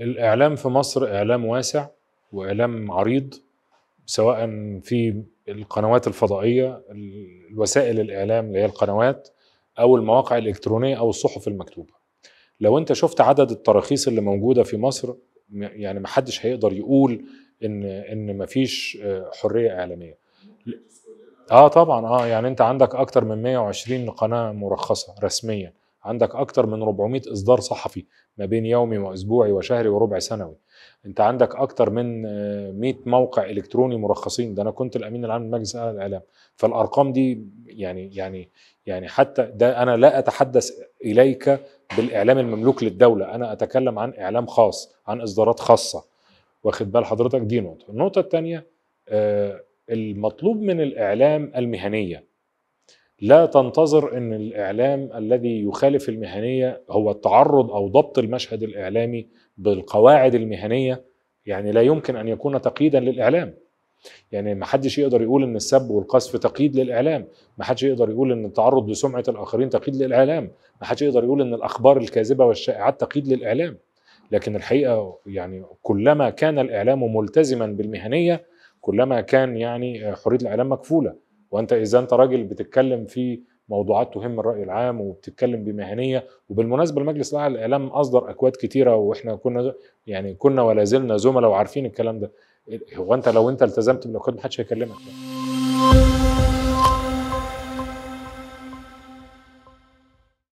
الإعلام في مصر إعلام واسع وإعلام عريض سواء في القنوات الفضائية الوسائل الإعلام اللي هي القنوات أو المواقع الإلكترونية أو الصحف المكتوبة لو أنت شفت عدد التراخيص اللي موجودة في مصر يعني محدش هيقدر يقول إن إن مفيش آه، حرية إعلامية اه طبعا اه يعني انت عندك اكتر من 120 قناه مرخصه رسميا عندك اكتر من 400 اصدار صحفي ما بين يومي واسبوعي وشهري وربع سنوي انت عندك اكتر من 100 آه، موقع الكتروني مرخصين ده انا كنت الامين العام لمجلس الاعلام فالارقام دي يعني يعني يعني حتى ده انا لا اتحدث اليك بالاعلام المملوك للدوله انا اتكلم عن اعلام خاص عن اصدارات خاصه واخد بال حضرتك دي نقطه النقطه الثانيه آه، المطلوب من الاعلام المهنيه لا تنتظر ان الاعلام الذي يخالف المهنيه هو التعرض او ضبط المشهد الاعلامي بالقواعد المهنيه يعني لا يمكن ان يكون تقييدا للاعلام يعني ما حدش يقدر يقول ان السب والقذف تقييد للاعلام ما حدش يقدر يقول ان التعرض لسمعه الاخرين تقييد للاعلام ما حدش يقدر يقول ان الاخبار الكاذبه والشائعات تقييد للاعلام لكن الحقيقه يعني كلما كان الاعلام ملتزما بالمهنيه كلما كان يعني حريه الاعلام مكفوله وانت اذا انت راجل بتتكلم في موضوعات تهم الراي العام وبتتكلم بمهنيه وبالمناسبه المجلس الاعلى للاعلام اصدر اكواد كتيره واحنا كنا يعني كنا ولا زلنا زملاء وعارفين الكلام ده إيه، هو انت لو انت التزمت بالاكواد محدش هيكلمك